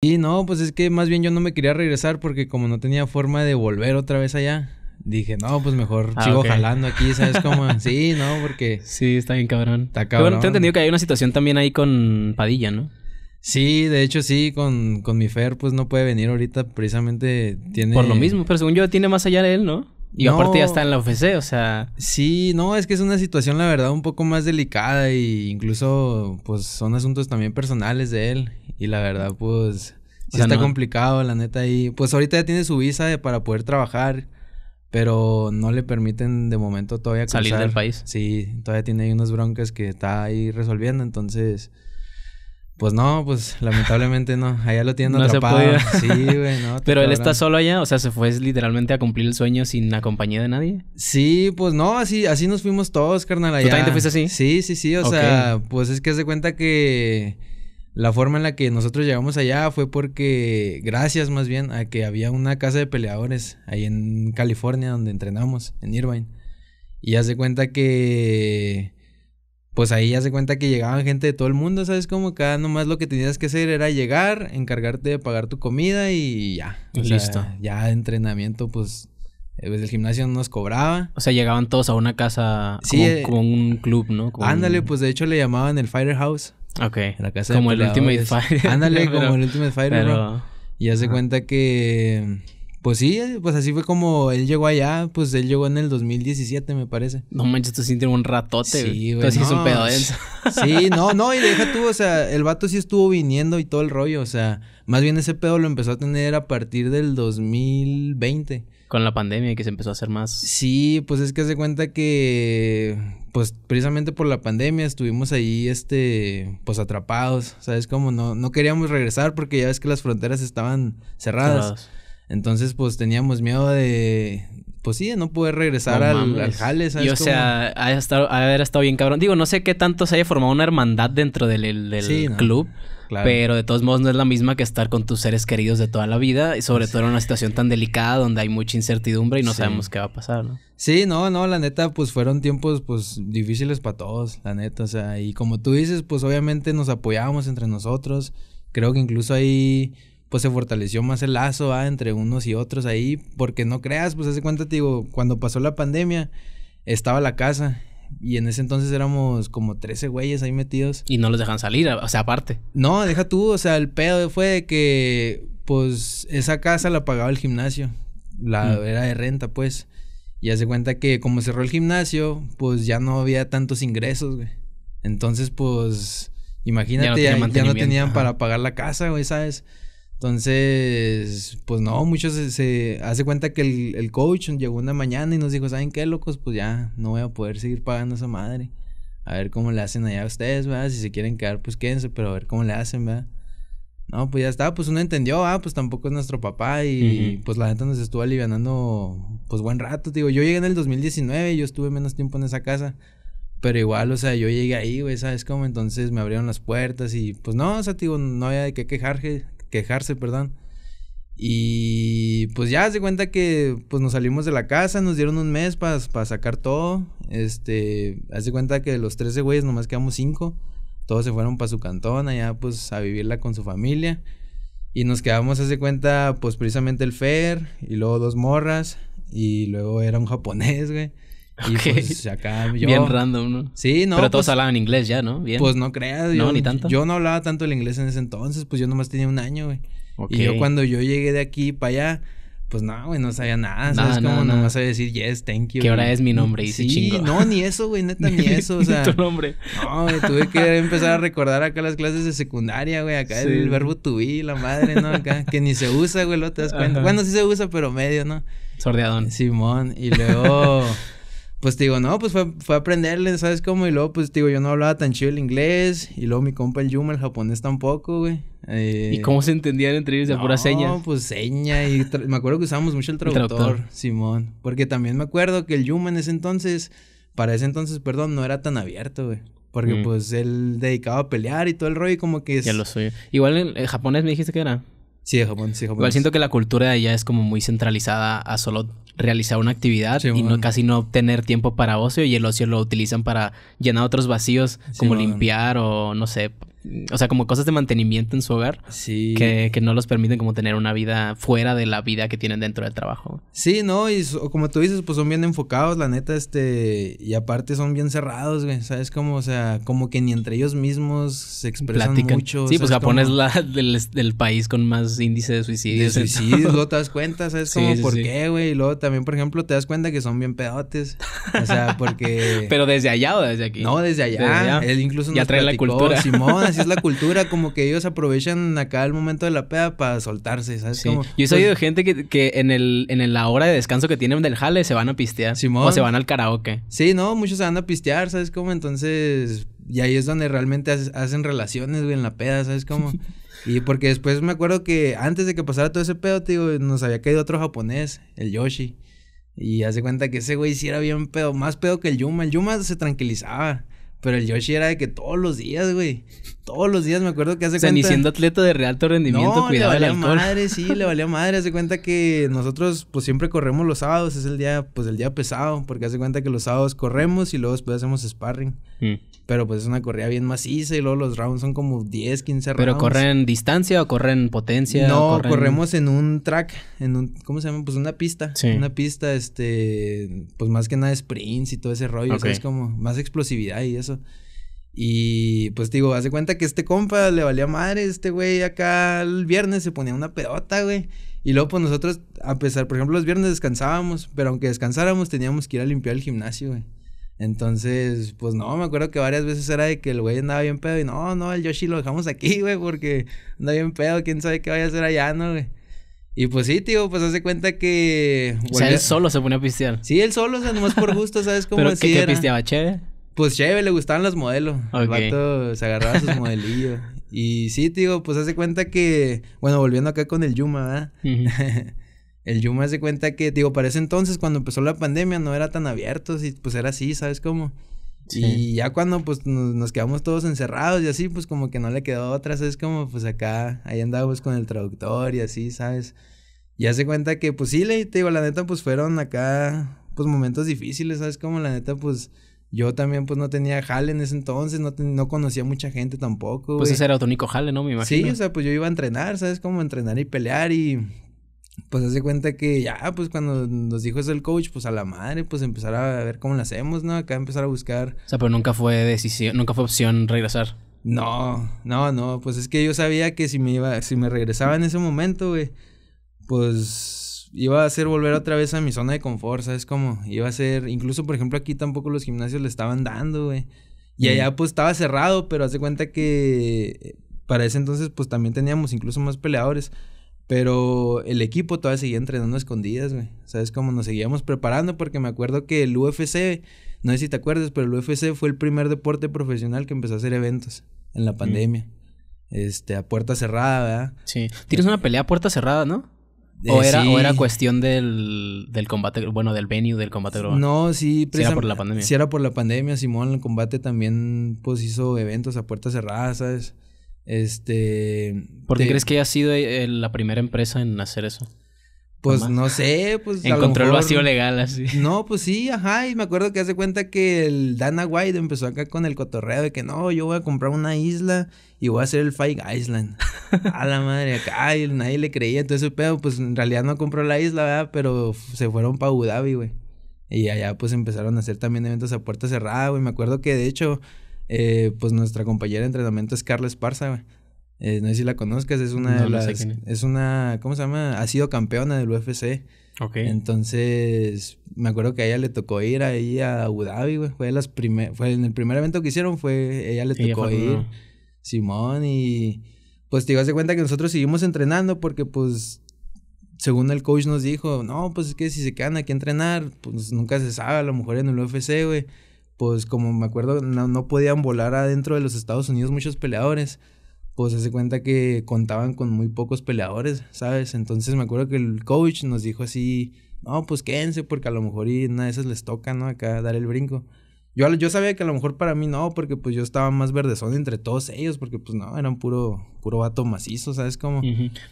Y no, pues es que más bien yo no me quería regresar porque como no tenía forma de volver otra vez allá, dije, no, pues mejor ah, sigo jalando aquí, ¿sabes cómo? sí, no, porque... Sí, está bien cabrón. Está cabrón. Bueno, entendido que hay una situación también ahí con Padilla, ¿no? Sí, de hecho sí, con, con mi Fer pues no puede venir ahorita, precisamente tiene... Por lo mismo, pero según yo tiene más allá de él, ¿no? Y aparte ya está en la OFC, o sea. Sí, no, es que es una situación, la verdad, un poco más delicada. Y incluso, pues, son asuntos también personales de él. Y la verdad, pues. Sí está complicado, la neta. Y pues ahorita ya tiene su visa para poder trabajar. Pero no le permiten de momento todavía salir del país. Sí, todavía tiene ahí unas broncas que está ahí resolviendo. Entonces, pues no, pues lamentablemente no. Allá lo tienen no atrapado. Sí, güey, no. Pero él está solo allá, o sea, se fue literalmente a cumplir el sueño sin la compañía de nadie. Sí, pues no, así, así nos fuimos todos, carnal, allá. ¿Tú también te fuiste así? Sí, sí, sí. O sea, pues es que haz cuenta que la forma en la que nosotros llegamos allá fue porque, gracias más bien, a que había una casa de peleadores ahí en California donde entrenamos, en Irvine. Y haz de cuenta que pues ahí ya se cuenta que llegaban gente de todo el mundo, ¿sabes? Como cada ah, nomás lo que tenías que hacer era llegar, encargarte de pagar tu comida y ya. listo. ya de entrenamiento, pues desde eh, pues, el gimnasio nos cobraba. O sea, llegaban todos a una casa eh, como, un club, ¿no? ándale, pues de hecho le llamaban el Firehouse. Ok. La casa de como el Ultimate Fire. Ándale, como el Ultimate Fire, ¿no? Y ya se cuenta que pues sí, eh, pues así fue como él llegó allá, pues él llegó en el 2017, me parece. No manches, tú sí un ratote, sí, güey. no. es un pedo denso. Sí, no, no, y deja tú, o sea, el vato sí estuvo viniendo y todo el rollo, o sea, más bien ese pedo lo empezó a tener a partir del 2020. Con la pandemia que se empezó a hacer más. Sí, pues es que hace cuenta que, pues precisamente por la pandemia estuvimos ahí, este, pues atrapados, ¿sabes? Como no, no queríamos regresar porque ya ves que las fronteras estaban cerradas. cerradas. Entonces, pues teníamos miedo de, pues sí, de no poder regresar al, al, ¿sabes? Y o sea, estado, haber estado bien cabrón. Digo, no sé qué tanto se haya formado una hermandad dentro del, club. Pero de todos modos no es la misma que estar con tus seres queridos de toda la vida y sobre todo en una situación tan delicada donde hay mucha incertidumbre y no sabemos qué va a pasar, ¿no? Sí, no, no, la neta, pues fueron tiempos pues difíciles para todos, la neta, o sea, y como tú dices, pues obviamente nos apoyábamos entre nosotros, creo que incluso ahí pues se fortaleció más el lazo ¿ah? entre unos y otros ahí, porque no creas, pues hace cuenta, te digo, cuando pasó la pandemia, estaba la casa y en ese entonces éramos como 13 güeyes ahí metidos. Y no los dejan salir, o sea, aparte. No, deja tú, o sea, el pedo fue de que, pues, esa casa la pagaba el gimnasio. La mm. era de renta, pues. Y hace cuenta que como cerró el gimnasio, pues ya no había tantos ingresos, güey. Entonces, pues, imagínate, ya no, tenían para pagar la casa, güey, ¿sabes? Entonces, pues no, muchos se, hace cuenta que el, el, coach llegó una mañana y nos dijo, ¿saben qué, locos? Pues ya, no voy a poder seguir pagando esa madre. A ver cómo le hacen allá a ustedes, ¿verdad? Si se quieren quedar, pues quédense, pero a ver cómo le hacen, ¿verdad? No, pues ya está, pues uno entendió, ah, pues tampoco es nuestro papá y pues la gente nos estuvo aliviando pues buen rato, digo, yo llegué en el 2019, yo estuve menos tiempo en esa casa, pero igual, o sea, yo llegué ahí, güey, ¿sabes cómo? Entonces me abrieron las puertas y pues no, o sea, digo, no había de qué quejarse, quejarse, perdón. Y pues ya se cuenta que pues nos salimos de la casa, nos dieron un mes para sacar todo. Este, hace cuenta que de los 13 güeyes nomás quedamos 5. Todos se fueron para su cantón, allá pues a vivirla con su familia. Y nos quedamos, hace cuenta, pues precisamente el Fer y luego dos morras y luego era un japonés, güey. Y pues acá yo... Bien random, ¿no? Sí, no. Pero todos pues, hablaban inglés ya, ¿no? Bien. Pues no creas. No, ni tanto. Yo no hablaba tanto el inglés en ese entonces, pues yo nomás tenía un año, güey. Y yo cuando yo llegué de aquí para allá, pues no, güey, no sabía nada. ¿Sabes nah, cómo? nomás sabía decir yes, thank you. Que ahora es mi nombre y sí, chingo. no, ni eso, güey, neta, ni eso. O sea, tu nombre. No, güey, tuve que empezar a recordar acá las clases de secundaria, güey. Acá el verbo to be, la madre, ¿no? Acá, que ni se usa, güey, lo te das cuenta. Bueno, sí se usa, pero medio, ¿no? Sordeadón. Simón. Y luego. pues te digo, no, pues fue, aprenderle, ¿sabes cómo? Y luego, pues digo, yo no hablaba tan chido el inglés. Y luego mi compa el Yuma, el japonés tampoco, güey. Eh, ¿Y cómo se entendían entre ellos? ¿De pura seña? No, pues seña. Y me acuerdo que usábamos mucho el traductor, Simón. Porque también me acuerdo que el Yuma en ese entonces, para ese entonces, perdón, no era tan abierto, güey. Porque mm. pues él dedicaba a pelear y todo el rollo y como que Ya lo soy. Igual en, japonés me dijiste que era. Sí, de Japón, sí, Japón. Igual siento que la cultura de allá es como muy centralizada a solo realizar una actividad y casi no obtener tiempo para ocio y el ocio lo utilizan para llenar otros vacíos como limpiar o no sé, o sea, como cosas de mantenimiento en su hogar que, no los permiten como tener una vida fuera de la vida que tienen dentro del trabajo. Sí, no, y como tú dices, pues son bien enfocados, la neta, este, y aparte son bien cerrados, güey, ¿sabes? Como, o sea, como que ni entre ellos mismos se expresan mucho. Sí, pues Japón es la del, país con más índice de suicidios. De suicidio, luego te das cuenta, ¿sabes? Como, ¿por qué, güey? Y luego también, por ejemplo, te das cuenta que son bien pedotes. O sea, porque. Pero desde allá o desde aquí. No, desde allá. Él incluso ya trae la cultura. Simón, así es la cultura, como que ellos aprovechan acá el momento de la peda para soltarse, ¿sabes? Sí. Yo he oído pues, gente que, en, el, en la hora de descanso que tienen del jale se van a pistear. Simón. O se van al karaoke. Sí, no, muchos se van a pistear, ¿sabes Como Entonces y ahí es donde realmente hacen relaciones, güey, en la peda, ¿sabes cómo? y porque después me acuerdo que antes de que pasara todo ese pedo, nos había caído otro japonés, el Yoshi. Y hace cuenta que ese güey sí era bien pedo, más pedo que el Yuma. El Yuma se tranquilizaba. Pero el Yoshi era de que todos los días, güey. Todos los días me acuerdo que hace o sea, ni siendo atleta de real alto rendimiento no, le valía madre, sí, le valía madre. Hace cuenta que nosotros pues siempre corremos los sábados. Es el día, pues el día pesado. Porque hace cuenta que los sábados corremos y luego después hacemos sparring. Mm. Pero pues es una corrida bien maciza y luego los rounds son como 10, 15 rounds. ¿Pero corren distancia o corren potencia? No, corremos en un track. En un, ¿Cómo se llama? Pues una pista. Una pista, este... Pues más que nada sprints y todo ese rollo. es como más explosividad y eso. Y pues digo, hace cuenta que este compa le valía madre, este güey acá el viernes se ponía una pedota, güey. Y luego pues nosotros, a pesar, por ejemplo, los viernes descansábamos, pero aunque descansáramos teníamos que ir a limpiar el gimnasio, güey. Entonces, pues no, me acuerdo que varias veces era de que el güey andaba bien pedo y no, no, el Yoshi lo dejamos aquí, güey, porque andaba bien pedo, quién sabe qué vaya a hacer allá, ¿no, güey? Y pues sí, tío, pues hace cuenta que. O sea, él solo se ponía a pistear. Sí, él solo, o sea, nomás por gusto, ¿sabes cómo ¿Pero pisteaba? ¿Chévere? Pues chévere, le gustaban los modelos. El se agarraba sus modelillos. Y sí, digo, pues hace cuenta que. Bueno, volviendo acá con el Yuma, ¿verdad? el Yuma hace cuenta que, digo, para ese entonces, cuando empezó la pandemia, no era tan abierto, y pues era así, ¿sabes cómo? Y ya cuando pues nos, quedamos todos encerrados y así, pues como que no le quedó otra, ¿sabes? Como pues acá, ahí andábamos con el traductor y así, ¿sabes? Y hace cuenta que pues sí, le te digo, la neta pues fueron acá pues momentos difíciles, ¿sabes? Como la neta pues yo también, pues, no tenía jale en ese entonces, no, no conocía mucha gente tampoco. Pues ese era tu único ¿no? Me imagino. Sí, o sea, pues yo iba a entrenar, ¿sabes? Como entrenar y pelear y... Pues hace cuenta que ya, pues cuando nos dijo eso el coach, pues a la madre, pues empezar a ver cómo lo hacemos, ¿no? Acá empezar a buscar. O sea, pero nunca fue decisión, nunca fue opción regresar. No, no, no, pues es que yo sabía que si me iba, si me regresaba en ese momento, güey, pues iba a ser volver otra vez a mi zona de confort, ¿sabes cómo? Iba a ser, incluso por ejemplo aquí tampoco los gimnasios le estaban dando, güey. Y allá pues estaba cerrado, pero hace cuenta que eh, para ese entonces pues también teníamos incluso más peleadores. Pero el equipo todavía seguía entrenando a escondidas, güey. ¿Sabes cómo nos seguíamos preparando? Porque me acuerdo que el UFC, no sé si te acuerdas, pero el UFC fue el primer deporte profesional que empezó a hacer eventos en la pandemia. Este, a puerta cerrada, ¿verdad? Sí. Tienes una pelea a puerta cerrada, ¿no? o, eh, era, o era cuestión del, del, combate, bueno, del venue del combate global. No, sí, si era por la pandemia. Si era por la pandemia, Simón, el combate también pues hizo eventos a puertas cerradas, Este. ¿Por qué crees que ha sido eh, la primera empresa en hacer eso? Pues no sé, pues. Encontró el vacío legal así. No, pues sí, ajá. Y me acuerdo que hace cuenta que el Dana White empezó acá con el cotorreo de que no, yo voy a comprar una isla y voy a hacer el Fake Island. a la madre, acá Y nadie le creía. Entonces, pedo, pues en realidad no compró la isla, ¿verdad? Pero se fueron para Abu Dhabi, güey. Y allá pues empezaron a hacer también eventos a puerta cerrada, güey. Me acuerdo que de hecho, eh, pues nuestra compañera de entrenamiento es Carla Esparza, güey eh, no sé si la conozcas, es una es. una. ¿Cómo se llama? Ha sido campeona del UFC. Ok. Entonces, me acuerdo que a ella le tocó ir ahí a Abu Dhabi, güey. Fue, las primer, fue en el primer evento que hicieron, fue. Ella le tocó ir. Simón y. Pues te ibas de cuenta que nosotros seguimos entrenando porque, pues. Según el coach nos dijo, no, pues es que si se quedan aquí a entrenar, pues nunca se sabe, a lo mejor en el UFC, güey. Pues como me acuerdo, no podían volar adentro de los Estados Unidos muchos peleadores pues hace cuenta que contaban con muy pocos peleadores, ¿sabes? Entonces me acuerdo que el coach nos dijo así, no, pues quédense porque a lo mejor y una de esas les toca, ¿no? Acá dar el brinco. Yo, yo sabía que a lo mejor para mí no, porque pues yo estaba más verdezón entre todos ellos, porque pues no, eran puro, puro vato macizo, ¿sabes cómo?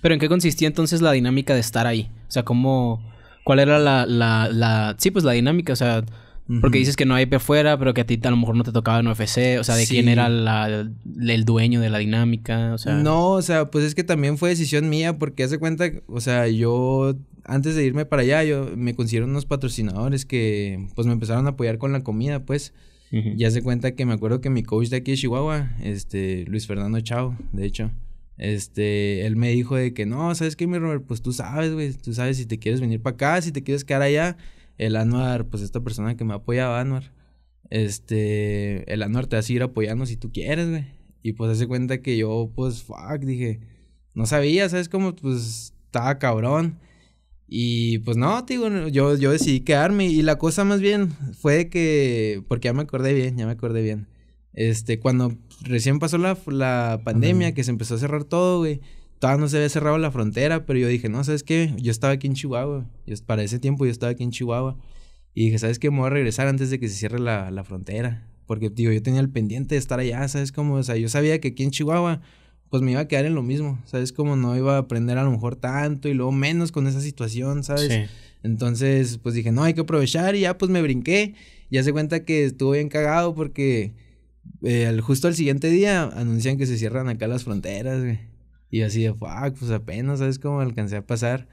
Pero ¿en qué consistía entonces la dinámica de estar ahí? O sea, ¿cómo, cuál era la, la, la, sí, pues la dinámica, o sea, porque dices que no hay IP afuera, pero que a ti a lo mejor no te tocaba en UFC. O sea, ¿de quién era el dueño de la dinámica? O sea... No, o sea, pues es que también fue decisión mía porque hace cuenta, o sea, yo antes de irme para allá, yo me consiguieron unos patrocinadores que pues me empezaron a apoyar con la comida, pues. Ya Y hace cuenta que me acuerdo que mi coach de aquí de Chihuahua, este, Luis Fernando Chao, de hecho, este, él me dijo de que no, ¿sabes qué, mi Robert? Pues tú sabes, güey, tú sabes si te quieres venir para acá, si te quieres quedar allá el Anuar, pues esta persona que me apoyaba, Anuar, este, el Anuar te va a seguir apoyando si tú quieres, güey. Y pues hace cuenta que yo, pues, fuck, dije, no sabía, ¿sabes cómo? Pues estaba cabrón. Y pues no, digo, yo, yo decidí quedarme. Y la cosa más bien fue que, porque ya me acordé bien, ya me acordé bien. Este, cuando recién pasó la, la pandemia, que se empezó a cerrar todo, güey todavía no se había cerrado la frontera, pero yo dije, no, ¿sabes qué? Yo estaba aquí en Chihuahua. para ese tiempo yo estaba aquí en Chihuahua. Y dije, ¿sabes qué? Me voy a regresar antes de que se cierre la, frontera. Porque, digo, yo tenía el pendiente de estar allá, ¿sabes cómo? O sea, yo sabía que aquí en Chihuahua, pues me iba a quedar en lo mismo, ¿sabes? cómo? no iba a aprender a lo mejor tanto y luego menos con esa situación, ¿sabes? Entonces, pues dije, no, hay que aprovechar y ya, pues me brinqué. Ya se cuenta que estuve bien cagado porque eh, justo al siguiente día anuncian que se cierran acá las fronteras, güey. Y así de, fuck, pues apenas, ¿sabes cómo alcancé a pasar?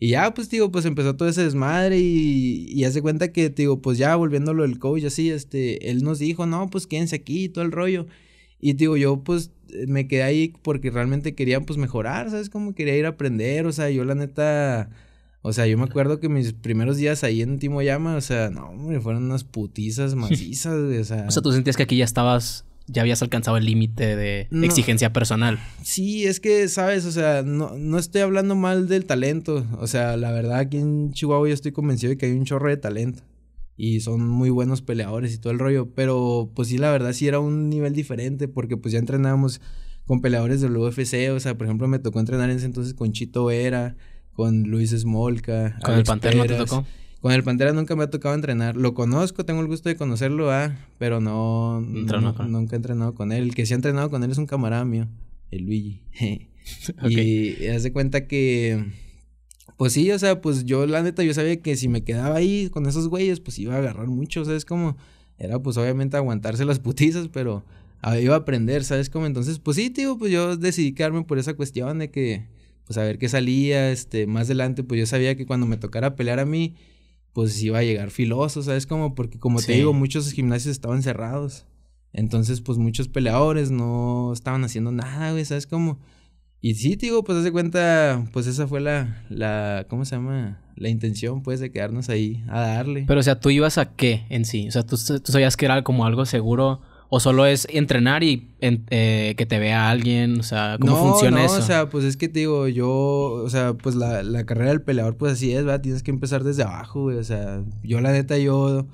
Y ya, pues, digo, pues empezó todo ese desmadre y, y hace cuenta que, digo, pues ya volviéndolo el coach, así, este, él nos dijo, no, pues quédense aquí y todo el rollo. Y digo, yo pues eh, me quedé ahí porque realmente quería pues mejorar, ¿sabes? Como quería ir a aprender, o sea, yo la neta, o sea, yo me acuerdo que mis primeros días ahí en Timo o sea, no, me fueron unas putizas macizas, o sea. O sea, tú sentías que aquí ya estabas ya habías alcanzado el límite de exigencia personal. Sí, es que, sabes, o sea, no, no, estoy hablando mal del talento. O sea, la verdad, aquí en Chihuahua yo estoy convencido de que hay un chorro de talento. Y son muy buenos peleadores y todo el rollo. Pero, pues sí, la verdad, sí era un nivel diferente. Porque, pues ya entrenábamos con peleadores del UFC. O sea, por ejemplo, me tocó entrenar en ese entonces con Chito Vera, con Luis Smolka. ¿Con el Pantera te tocó? Con el Pantera nunca me ha tocado entrenar. Lo conozco, tengo el gusto de conocerlo, ah, pero no, nunca he entrenado con él. El que sí ha entrenado con él es un camarada mío, el Luigi. Y hace cuenta que, pues sí, o sea, pues yo la neta, yo sabía que si me quedaba ahí con esos güeyes, pues iba a agarrar mucho, o sea, es como, era pues obviamente aguantarse las putizas, pero iba a aprender, ¿sabes? cómo? entonces, pues sí, tío, pues yo decidí quedarme por esa cuestión de que, pues a ver qué salía, este, más adelante, pues yo sabía que cuando me tocara pelear a mí, pues iba a llegar filoso, ¿sabes? Como porque, como te digo, muchos gimnasios estaban cerrados. Entonces, pues muchos peleadores no estaban haciendo nada, güey, ¿sabes? Como... Y sí, te digo, pues hace cuenta, pues esa fue la, la, ¿cómo se llama? La intención, pues, de quedarnos ahí a darle. Pero, o sea, ¿tú ibas a qué en sí? O sea, ¿tú, tú sabías que era como algo seguro ¿O solo es entrenar y eh, que te vea alguien? O sea, ¿cómo funciona funciona no, eso? O sea, pues es que te digo, yo, o sea, pues la, carrera del peleador, pues así es, ¿verdad? Tienes que empezar desde abajo, O sea, yo la neta, yo,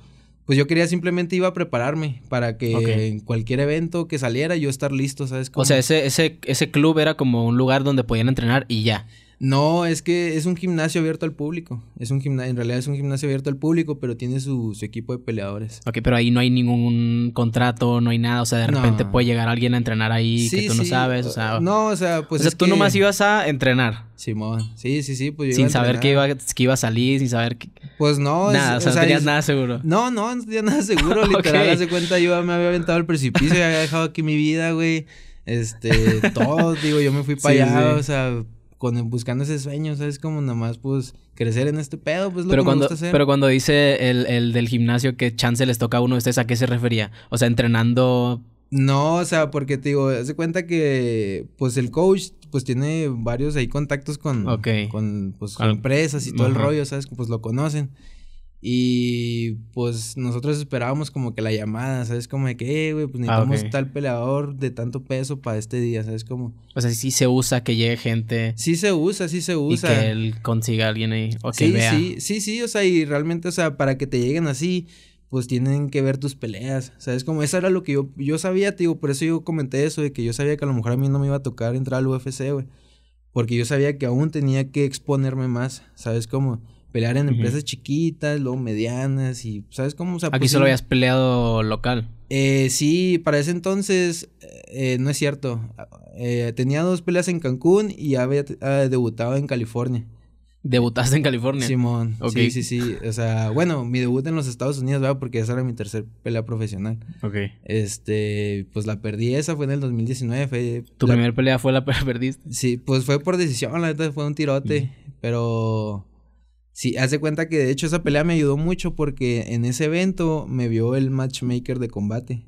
pues yo quería simplemente iba a prepararme para que en cualquier evento que saliera yo estar listo, ¿sabes? O sea, ese, ese, ese club era como un lugar donde podían entrenar y ya. No, es que es un gimnasio abierto al público. Es un gimnasio, en realidad es un gimnasio abierto al público, pero tiene su, equipo de peleadores. Ok, pero ahí no hay ningún contrato, no hay nada. O sea, de repente puede llegar alguien a entrenar ahí que tú no sabes. O sea, no, o sea, pues. O sea, tú nomás ibas a entrenar. Simón, sí, sí, sí. Pues yo sin iba a saber que iba, que iba a salir, sin saber que. Pues no, nada, o sea, no tenías nada seguro. No, no, no tenía nada seguro. Literal, hace cuenta, yo me había aventado al precipicio y había dejado aquí mi vida, güey. Este, todo, digo, yo me fui para allá, o sea con, buscando ese sueño, ¿sabes? Como nada más, pues, crecer en este pedo, pues, lo que cuando, me gusta hacer. Pero cuando dice el, el, del gimnasio que chance les toca a uno de ustedes, ¿a qué se refería? O sea, entrenando... No, o sea, porque te digo, hace cuenta que, pues, el coach, pues, tiene varios ahí contactos con... Con, pues, empresas y todo el rollo, ¿sabes? Pues, lo conocen. Y pues nosotros esperábamos como que la llamada, ¿sabes? Como de que, eh, güey, pues ah, necesitamos tal peleador de tanto peso para este día, ¿sabes? Como. O sea, sí se usa que llegue gente. Sí se usa, sí se usa. Y que él consiga a alguien ahí. sí, sí, sí, sí, o sea, y realmente, o sea, para que te lleguen así, pues tienen que ver tus peleas, ¿sabes? Como eso era lo que yo, yo sabía, tío, por eso yo comenté eso, de que yo sabía que a lo mejor a mí no me iba a tocar entrar al UFC, güey. Porque yo sabía que aún tenía que exponerme más, ¿sabes? Como pelear en empresas chiquitas, luego medianas y, ¿sabes cómo? Aquí pues, solo habías peleado local. Eh, sí, para ese entonces, eh, no es cierto. Eh, tenía dos peleas en Cancún y había ah, debutado en California. ¿Debutaste en California? Simón. Sí, sí, sí. O sea, bueno, mi debut en los Estados Unidos, ¿verdad? Porque esa era mi tercer pelea profesional. Ok. Este, pues la perdí, esa fue en el 2019. ¿Tu primera pelea fue la que perdiste? Sí, pues fue por decisión, la verdad fue un tirote. Pero Sí, hace cuenta que de hecho esa pelea me ayudó mucho porque en ese evento me vio el matchmaker de combate.